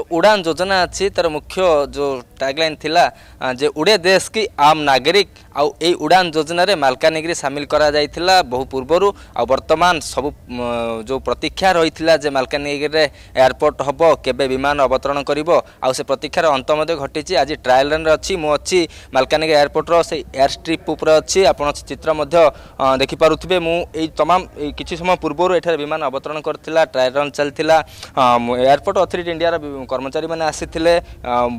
जो उड़ान योजना अच्छी तार मुख्य जो टैगलाइन थिला जे उड़े देश की आम नागरिक आउ ए उड़ान योजना रे मालकानगिरी शामिल करा जाइथिला बहु पूर्वरु आ वर्तमान सब जो प्रतीक्षा रहिथिला जे मालकानगिरी रे एयरपोर्ट हबो केबे विमान अवतरण करिवो आउ से प्रतीक्षार अंत मध्ये घटिछि आज ट्रायल रन रे अछि मो अछि मालकानगिरी एयरपोर्ट रो से एयर स्ट्रिप ऊपर अछि आपण चित्र मध्ये देखि पारुथिबे मु ए तमाम किछि समय पूर्वरु एठार विमान अवतरण करथिला ट्रायल रन चलथिला एयरपोर्ट अथॉरिटी इंडिया रा কর্মচারীমানে আসিলে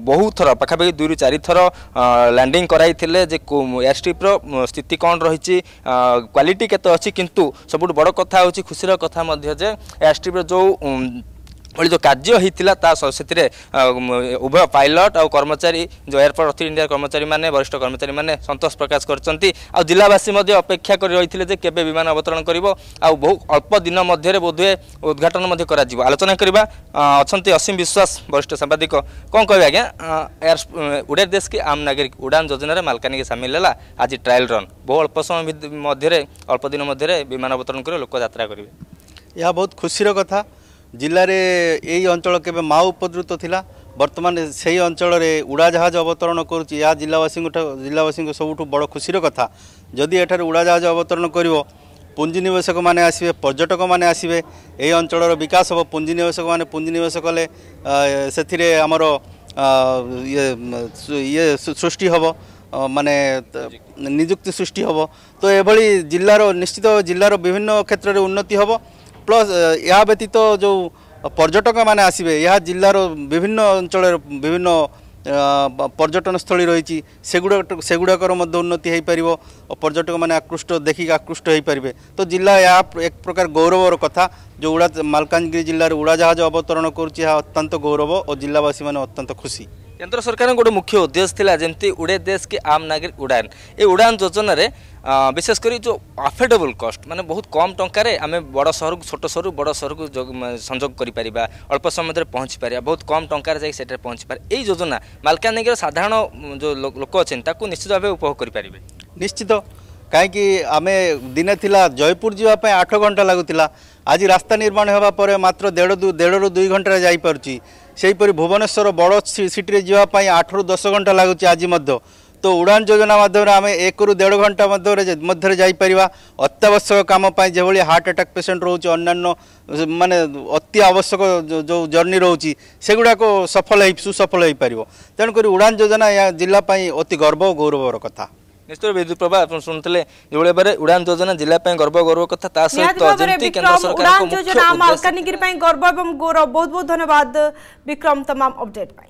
বহু থর পাখাপাখি দুইরু চারিথর ল্যাণ্ডিং করাইলে যে এয়ারস্ট্রিপ্র স্থিতি কণ রয়েছে কোয়ালিটি কেতে অছি কিন্তু সবুঠ বড় কথা হচ্ছে খুশির কথা মধ্যে যে এয়ারস্ট্রিপ্র যে ଭଳି ଯେଉଁ କାର୍ଯ୍ୟ ହୋଇଥିଲା ତା ସେଥିରେ ଉଭୟ ପାଇଲଟ ଆଉ କର୍ମଚାରୀ ଯେଉଁ ଏୟାରପୋର୍ଟ ଅଥରିଟି ଇଣ୍ଡିଆର କର୍ମଚାରୀମାନେ ବରିଷ୍ଠ କର୍ମଚାରୀମାନେ ସନ୍ତୋଷ ପ୍ରକାଶ କରିଛନ୍ତି ଆଉ ଜିଲ୍ଲାବାସୀ ମଧ୍ୟ ଅପେକ୍ଷା କରି ରହିଥିଲେ ଯେ କେବେ ବିମାନ ଅବତରଣ କରିବ ଆଉ ବହୁ ଅଳ୍ପ ଦିନ ମଧ୍ୟରେ ବୋଧହୁଏ ଉଦ୍ଘାଟନ ମଧ୍ୟ କରାଯିବ ଆଲୋଚନା କରିବା ଅଛନ୍ତି ଅସୀମ ବିଶ୍ୱାସ ବରିଷ୍ଠ ସାମ୍ବାଦିକ କ'ଣ କହିବେ ଆଜ୍ଞା ଏୟାର ଉଡ଼େର ଦେଶ କି ଆମ୍ ନାଗରିକ ଉଡ଼ାନ ଯୋଜନାରେ ମାଲକାନଗିରି ସାମିଲ ହେଲା ଆଜି ଟ୍ରାଏଲ ରନ୍ ବହୁ ଅଳ୍ପ ସମୟ ମଧ୍ୟରେ ଅଳ୍ପ ଦିନ ମଧ୍ୟରେ ବିମାନ ଅବତରଣ କରି ଲୋକ ଯାତ୍ରା କରିବେ ଏହା ବହୁତ ଖୁସିର କଥା ଜିଲ୍ଲାରେ ଏହି ଅଞ୍ଚଳ କେବେ ମାଓ ଉପଦ୍ରୁତ ଥିଲା ବର୍ତ୍ତମାନ ସେହି ଅଞ୍ଚଳରେ ଉଡ଼ାଜାହାଜ ଅବତରଣ କରୁଛି ଏହା ଜିଲ୍ଲାବାସୀଙ୍କଠାରୁ ଜିଲ୍ଲାବାସୀଙ୍କ ସବୁଠୁ ବଡ଼ ଖୁସିର କଥା ଯଦି ଏଠାରେ ଉଡ଼ାଜାହାଜ ଅବତରଣ କରିବ ପୁଞ୍ଜିନିବେଶକମାନେ ଆସିବେ ପର୍ଯ୍ୟଟକମାନେ ଆସିବେ ଏହି ଅଞ୍ଚଳର ବିକାଶ ହେବ ପୁଞ୍ଜିନିବେଶକମାନେ ପୁଞ୍ଜିନିବେଶ କଲେ ସେଥିରେ ଆମର ଇଏ ଇଏ ସୃଷ୍ଟି ହେବ ମାନେ ନିଯୁକ୍ତି ସୃଷ୍ଟି ହେବ ତ ଏଭଳି ଜିଲ୍ଲାର ନିଶ୍ଚିତ ଜିଲ୍ଲାର ବିଭିନ୍ନ କ୍ଷେତ୍ରରେ ଉନ୍ନତି ହେବ ପ୍ଲସ୍ ଏହା ବ୍ୟତୀତ ଯେଉଁ ପର୍ଯ୍ୟଟକମାନେ ଆସିବେ ଏହା ଜିଲ୍ଲାର ବିଭିନ୍ନ ଅଞ୍ଚଳର ବିଭିନ୍ନ ପର୍ଯ୍ୟଟନସ୍ଥଳୀ ରହିଛି ସେଗୁଡ଼ାକ ସେଗୁଡ଼ାକର ମଧ୍ୟ ଉନ୍ନତି ହୋଇପାରିବ ପର୍ଯ୍ୟଟକମାନେ ଆକୃଷ୍ଟ ଦେଖିକି ଆକୃଷ୍ଟ ହୋଇପାରିବେ ତ ଜିଲ୍ଲା ଏହା ଏକ ପ୍ରକାର ଗୌରବର କଥା ଯେଉଁ ଉଡ଼ା ମାଲକାନଗିରି ଜିଲ୍ଲାରେ ଉଡ଼ାଜାହାଜ ଅବତରଣ କରୁଛି ଏହା ଅତ୍ୟନ୍ତ ଗୌରବ ଓ ଜିଲ୍ଲାବାସୀମାନେ ଅତ୍ୟନ୍ତ ଖୁସି କେନ୍ଦ୍ର ସରକାରଙ୍କ ଗୋଟେ ମୁଖ୍ୟ ଉଦ୍ଦେଶ୍ୟ ଥିଲା ଯେମିତି ଉଡ଼େ ଦେଶ କି ଆମ୍ ନାଗରିକ ଉଡ଼ାନ ଏ ଉଡ଼ାନ ଯୋଜନାରେ বিশেষ করে যে আফোর্ডেবল কস্ট মানে বহু কম টাকার আমি বড় সহর ছোট সহর বড় সহর সংযোগ করে পারা অল্প সময় ধরে পৌঁছি পারা বহু কম টাকার যাই সেটা পৌঁছি পারে এই যোজনা মালকানগির সাধারণ যে লোক অনেক তাকে নিশ্চিত ভাবে উপভোগ করে পারবে নিশ্চিত কাইকি আমি দিনে লা জয়পুর যাওয়া আঠ ঘন্টা লাগুলা আজ রাস্তা নির্মাণ হওয়া পরে মাত্র দেড় দেড় রু দুই ঘন্টায় যাইপারছি সেইপরি ভুবনেশ্বর বড় সিটি যাওয়া রু দশ ঘন্টা লাগুচি আজ মধ্যে তো উড়ান যোজনা মাধ্যমে আমি একরু দেড় ঘন্টা মধ্যে মধ্যে যাইপারা অত্যাবশ্যক কাম যেভাবে হার্ট আটাক পেসেন্ট রয়েছে অন্যান্য মানে অতি আবশ্যক যে জর্নি রয়েছে সেগুড়া সফল হয়ে সুসফল হয়ে পার তেমকি উড়ান যোজনা জেলাপ্রাই অতি গর্ব ও গৌরবর কথা ନିଶ୍ଚିତ ବିଦ୍ୟୁତ ପ୍ରଭା ଆପଣ ଶୁଣୁଥିଲେ ଯେଉଁଭଳି ଭାବରେ ଉଡ଼ାନ ଯୋଜନା ଜିଲ୍ଲା ପାଇଁ ଗର୍ବ ଗୌରବ କଥା ତା ସହିତ ଯେମିତି କେନ୍ଦ୍ର ସରକାରଙ୍କ ମୁଖ୍ୟ ଉଦ୍ଦେଶ୍ୟ ମାଲକାନଗିରି ପାଇଁ ଗର୍ବ ଏବଂ ଗୌରବ ବହୁତ ବହୁତ ଧନ୍ୟବାଦ ବିକ୍ରମ ତମାମ ଅପଡେଟ୍ ପାଇଁ